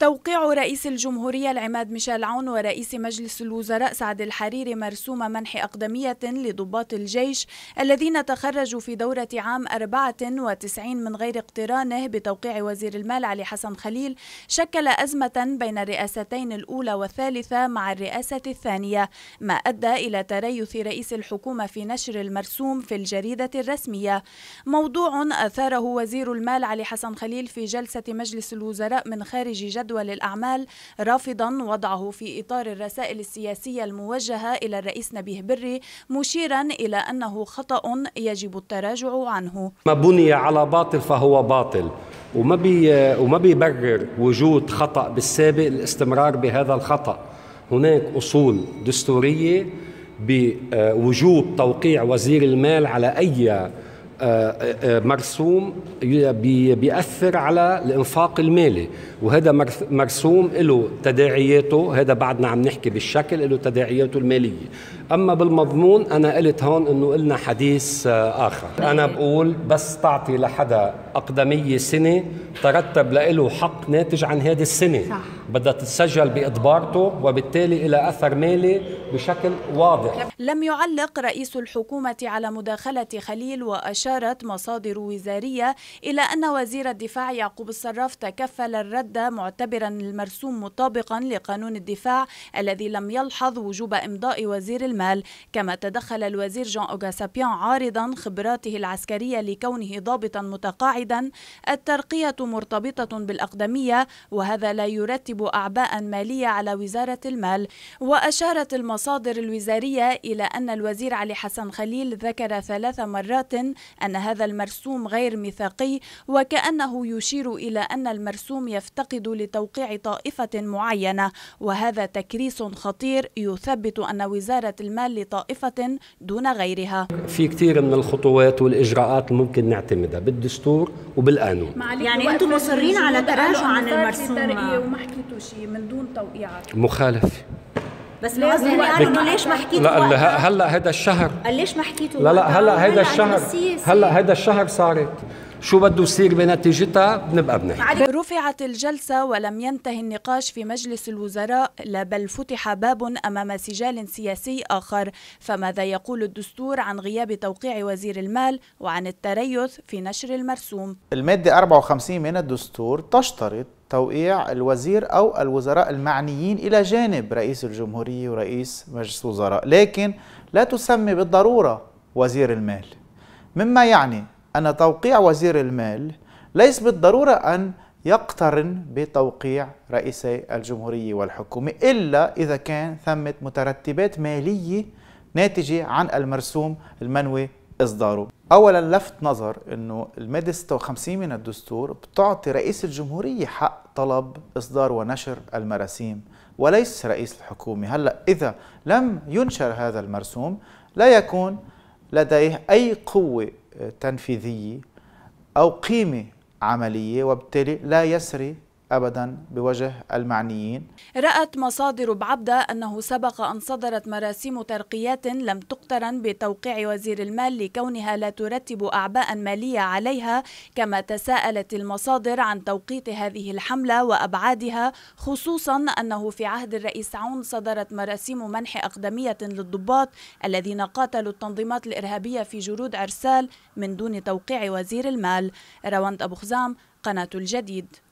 توقيع رئيس الجمهورية العماد ميشيل عون ورئيس مجلس الوزراء سعد الحريري مرسوم منح أقدمية لضباط الجيش الذين تخرجوا في دورة عام 94 من غير اقترانه بتوقيع وزير المال علي حسن خليل شكل أزمة بين الرئاستين الأولى والثالثة مع الرئاسة الثانية ما أدى إلى تريث رئيس الحكومة في نشر المرسوم في الجريدة الرسمية موضوع أثاره وزير المال علي حسن خليل في جلسة مجلس الوزراء من خارج جد جدول الأعمال رافضا وضعه في إطار الرسائل السياسية الموجهة إلى الرئيس نبيه بري مشيرا إلى أنه خطأ يجب التراجع عنه ما بني على باطل فهو باطل وما بي وما بيبرر وجود خطأ بالسابق الاستمرار بهذا الخطأ هناك أصول دستورية بوجوب توقيع وزير المال على أي آه، آه، مرسوم بيأثر على الإنفاق المالي وهذا مرسوم له تداعياته هذا بعدنا عم نحكي بالشكل له تداعياته المالية اما بالمضمون انا قلت هون انه قلنا حديث آه، اخر انا بقول بس تعطي لحدا اقدميه سنه ترتب له حق ناتج عن هذه السنه صح. بدها تتسجل باضبارته وبالتالي الى اثر مالي بشكل واضح لم يعلق رئيس الحكومه على مداخله خليل واشارت مصادر وزاريه الى ان وزير الدفاع يعقوب الصراف تكفل الرد معتبرا المرسوم مطابقا لقانون الدفاع الذي لم يلحظ وجوب امضاء وزير المال الأعمال كما تدخل الوزير جان أوغاسابيان عارضا خبراته العسكرية لكونه ضابطا متقاعدا الترقية مرتبطة بالأقدمية وهذا لا يرتب أعباء مالية على وزارة المال وأشارت المصادر الوزارية إلى أن الوزير علي حسن خليل ذكر ثلاث مرات أن هذا المرسوم غير ميثاقي وكأنه يشير إلى أن المرسوم يفتقد لتوقيع طائفة معينة وهذا تكريس خطير يثبت أن وزارة المال لطائفة دون غيرها في كثير من الخطوات والإجراءات ممكن نعتمدها بالدستور وبالقانون يعني أنتم مصرين على تراجع عن المرسوم وما حكيتوا شيء من دون توقيعات مخالفة بس ما قصدي يعني انه ليش ما حكيتوا لا هلا هلا هيدا الشهر ليش ما حكيتوا لا لا هلا هيدا الشهر هلا هيدا الشهر صارت شو بده يصير بنتيجتها بنبقى بنحكي رفعت الجلسة ولم ينتهي النقاش في مجلس الوزراء لا بل فتح باب أمام سجال سياسي آخر فماذا يقول الدستور عن غياب توقيع وزير المال وعن التريث في نشر المرسوم المادة 54 من الدستور تشترط توقيع الوزير أو الوزراء المعنيين إلى جانب رئيس الجمهورية ورئيس مجلس الوزراء لكن لا تسمي بالضرورة وزير المال مما يعني أن توقيع وزير المال ليس بالضرورة أن يقترن بتوقيع رئيسي الجمهورية والحكومة إلا إذا كان ثمة مترتبات مالية ناتجة عن المرسوم المنوي إصداره أولا لفت نظر أنه المادة 56 من الدستور بتعطي رئيس الجمهورية حق طلب إصدار ونشر المراسيم وليس رئيس الحكومة هلأ إذا لم ينشر هذا المرسوم لا يكون لديه أي قوة تنفيذية أو قيمة عملية وبالتالي لا يسري ابدا بوجه المعنيين. رأت مصادر بعبده انه سبق ان صدرت مراسيم ترقيات لم تقترن بتوقيع وزير المال لكونها لا ترتب اعباء ماليه عليها، كما تساءلت المصادر عن توقيت هذه الحمله وابعادها، خصوصا انه في عهد الرئيس عون صدرت مراسيم منح اقدميه للضباط الذين قاتلوا التنظيمات الارهابيه في جرود عرسال من دون توقيع وزير المال. روند ابو خزام قناه الجديد